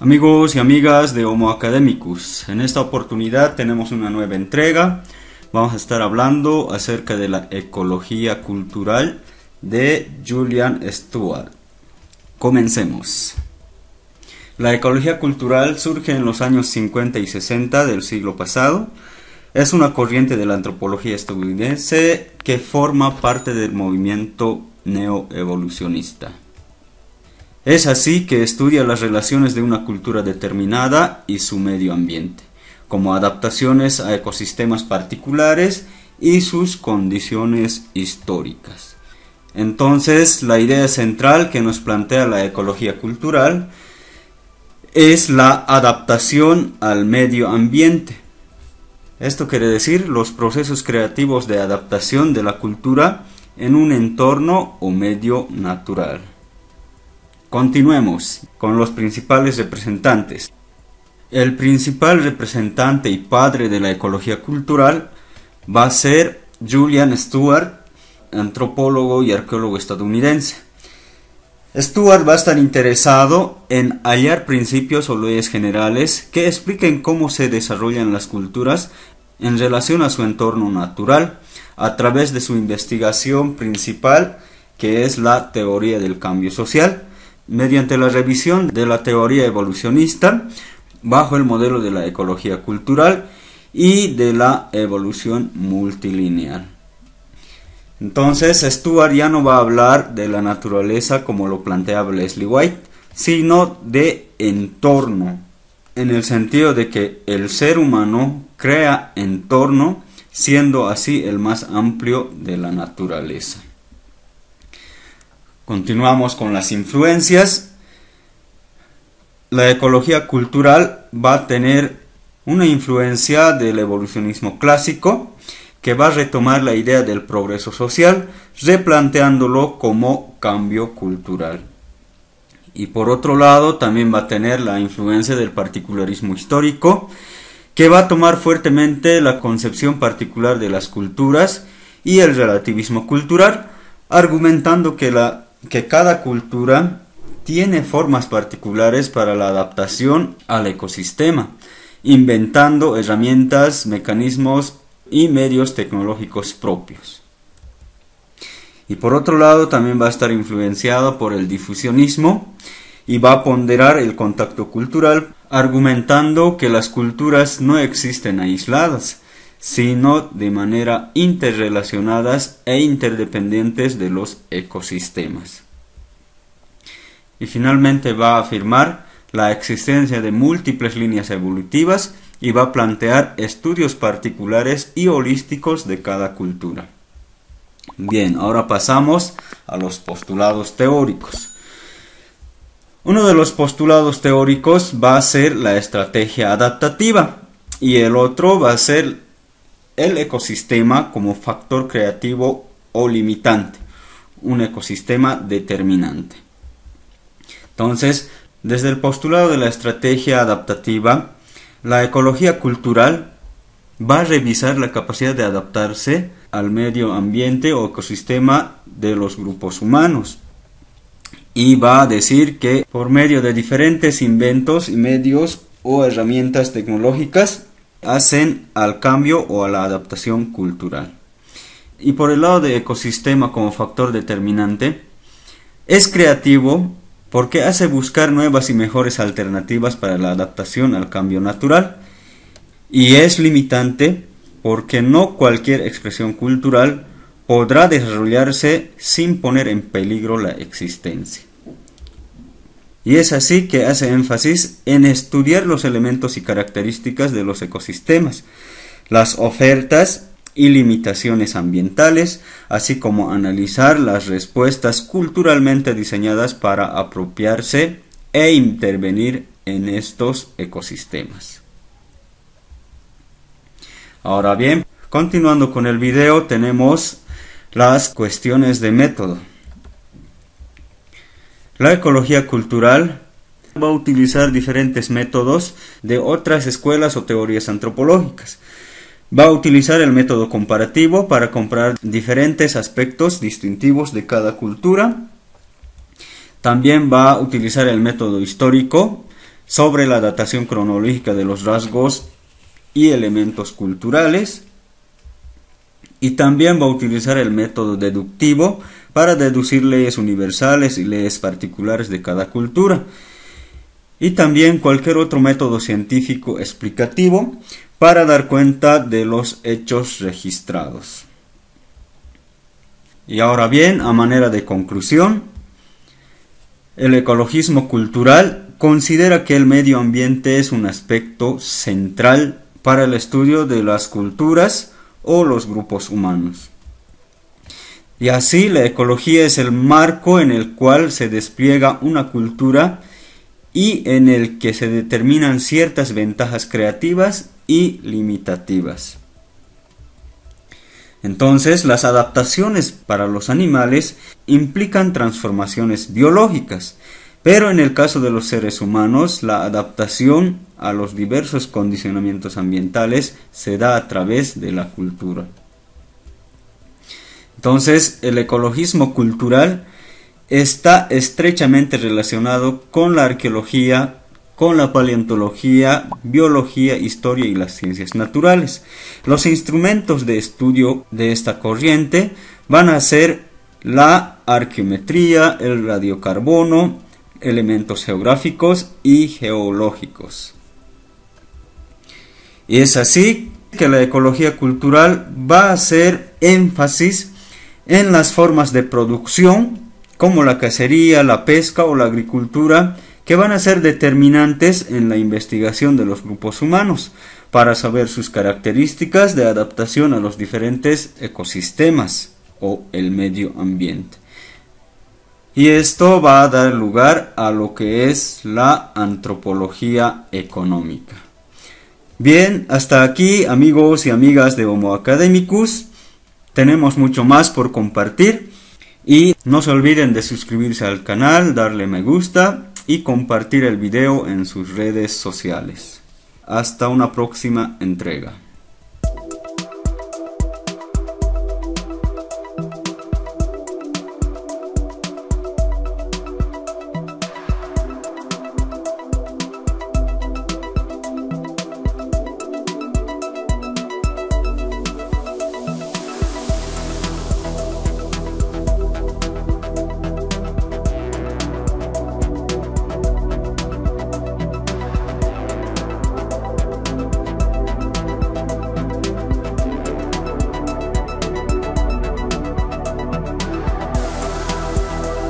Amigos y amigas de Homo Academicus, en esta oportunidad tenemos una nueva entrega. Vamos a estar hablando acerca de la ecología cultural de Julian Stuart. Comencemos. La ecología cultural surge en los años 50 y 60 del siglo pasado. Es una corriente de la antropología estadounidense que forma parte del movimiento neoevolucionista. Es así que estudia las relaciones de una cultura determinada y su medio ambiente, como adaptaciones a ecosistemas particulares y sus condiciones históricas. Entonces, la idea central que nos plantea la ecología cultural es la adaptación al medio ambiente. Esto quiere decir los procesos creativos de adaptación de la cultura en un entorno o medio natural. Continuemos con los principales representantes. El principal representante y padre de la ecología cultural va a ser Julian Stewart, antropólogo y arqueólogo estadounidense. Stewart va a estar interesado en hallar principios o leyes generales que expliquen cómo se desarrollan las culturas en relación a su entorno natural a través de su investigación principal que es la teoría del cambio social mediante la revisión de la teoría evolucionista bajo el modelo de la ecología cultural y de la evolución multilineal. Entonces, Stuart ya no va a hablar de la naturaleza como lo planteaba Leslie White, sino de entorno, en el sentido de que el ser humano crea entorno, siendo así el más amplio de la naturaleza. Continuamos con las influencias. La ecología cultural va a tener una influencia del evolucionismo clásico que va a retomar la idea del progreso social replanteándolo como cambio cultural. Y por otro lado también va a tener la influencia del particularismo histórico que va a tomar fuertemente la concepción particular de las culturas y el relativismo cultural argumentando que la que cada cultura tiene formas particulares para la adaptación al ecosistema, inventando herramientas, mecanismos y medios tecnológicos propios. Y por otro lado también va a estar influenciada por el difusionismo y va a ponderar el contacto cultural, argumentando que las culturas no existen aisladas, sino de manera interrelacionadas e interdependientes de los ecosistemas. Y finalmente va a afirmar la existencia de múltiples líneas evolutivas y va a plantear estudios particulares y holísticos de cada cultura. Bien, ahora pasamos a los postulados teóricos. Uno de los postulados teóricos va a ser la estrategia adaptativa y el otro va a ser el ecosistema como factor creativo o limitante, un ecosistema determinante. Entonces, desde el postulado de la estrategia adaptativa, la ecología cultural va a revisar la capacidad de adaptarse al medio ambiente o ecosistema de los grupos humanos. Y va a decir que por medio de diferentes inventos y medios o herramientas tecnológicas, hacen al cambio o a la adaptación cultural. Y por el lado del ecosistema como factor determinante, es creativo porque hace buscar nuevas y mejores alternativas para la adaptación al cambio natural y es limitante porque no cualquier expresión cultural podrá desarrollarse sin poner en peligro la existencia y es así que hace énfasis en estudiar los elementos y características de los ecosistemas, las ofertas y limitaciones ambientales, así como analizar las respuestas culturalmente diseñadas para apropiarse e intervenir en estos ecosistemas. Ahora bien, continuando con el video tenemos las cuestiones de método. La ecología cultural va a utilizar diferentes métodos de otras escuelas o teorías antropológicas. Va a utilizar el método comparativo para comparar diferentes aspectos distintivos de cada cultura. También va a utilizar el método histórico sobre la datación cronológica de los rasgos y elementos culturales. Y también va a utilizar el método deductivo para deducir leyes universales y leyes particulares de cada cultura y también cualquier otro método científico explicativo para dar cuenta de los hechos registrados. Y ahora bien, a manera de conclusión, el ecologismo cultural considera que el medio ambiente es un aspecto central para el estudio de las culturas o los grupos humanos. Y así la ecología es el marco en el cual se despliega una cultura y en el que se determinan ciertas ventajas creativas y limitativas. Entonces, las adaptaciones para los animales implican transformaciones biológicas, pero en el caso de los seres humanos, la adaptación a los diversos condicionamientos ambientales se da a través de la cultura. Entonces, el ecologismo cultural está estrechamente relacionado con la arqueología, con la paleontología, biología, historia y las ciencias naturales. Los instrumentos de estudio de esta corriente van a ser la arqueometría, el radiocarbono, elementos geográficos y geológicos. Y es así que la ecología cultural va a hacer énfasis en las formas de producción como la cacería, la pesca o la agricultura que van a ser determinantes en la investigación de los grupos humanos para saber sus características de adaptación a los diferentes ecosistemas o el medio ambiente. Y esto va a dar lugar a lo que es la antropología económica. Bien, hasta aquí amigos y amigas de Homo Academicus. Tenemos mucho más por compartir y no se olviden de suscribirse al canal, darle me gusta y compartir el video en sus redes sociales. Hasta una próxima entrega.